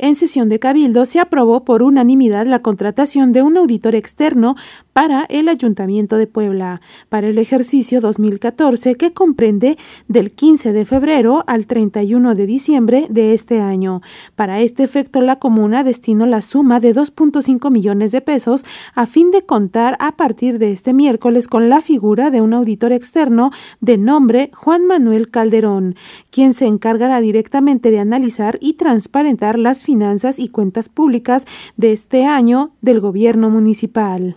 En sesión de Cabildo se aprobó por unanimidad la contratación de un auditor externo para el Ayuntamiento de Puebla para el ejercicio 2014 que comprende del 15 de febrero al 31 de diciembre de este año. Para este efecto, la comuna destinó la suma de 2.5 millones de pesos a fin de contar a partir de este miércoles con la figura de un auditor externo de nombre Juan Manuel Calderón, quien se encargará directamente de analizar y transparentar las finanzas y cuentas públicas de este año del gobierno municipal.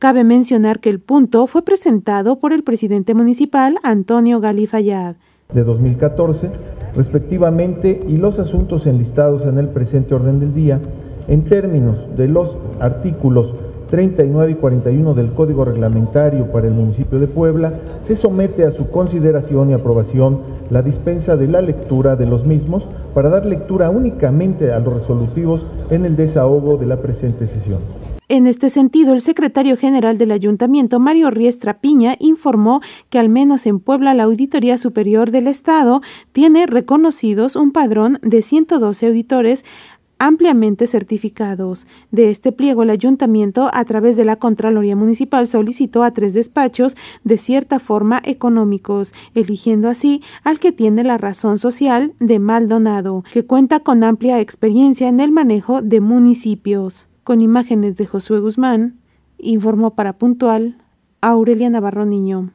Cabe mencionar que el punto fue presentado por el presidente municipal Antonio Galifayad. De 2014, respectivamente, y los asuntos enlistados en el presente orden del día, en términos de los artículos 39 y 41 del Código Reglamentario para el municipio de Puebla, se somete a su consideración y aprobación la dispensa de la lectura de los mismos para dar lectura únicamente a los resolutivos en el desahogo de la presente sesión. En este sentido, el secretario general del ayuntamiento, Mario Riestra Piña, informó que al menos en Puebla la Auditoría Superior del Estado tiene reconocidos un padrón de 112 auditores ampliamente certificados. De este pliego, el ayuntamiento, a través de la Contraloría Municipal, solicitó a tres despachos de cierta forma económicos, eligiendo así al que tiene la razón social de Maldonado, que cuenta con amplia experiencia en el manejo de municipios con imágenes de Josué Guzmán, informó para Puntual Aurelia Navarro Niño.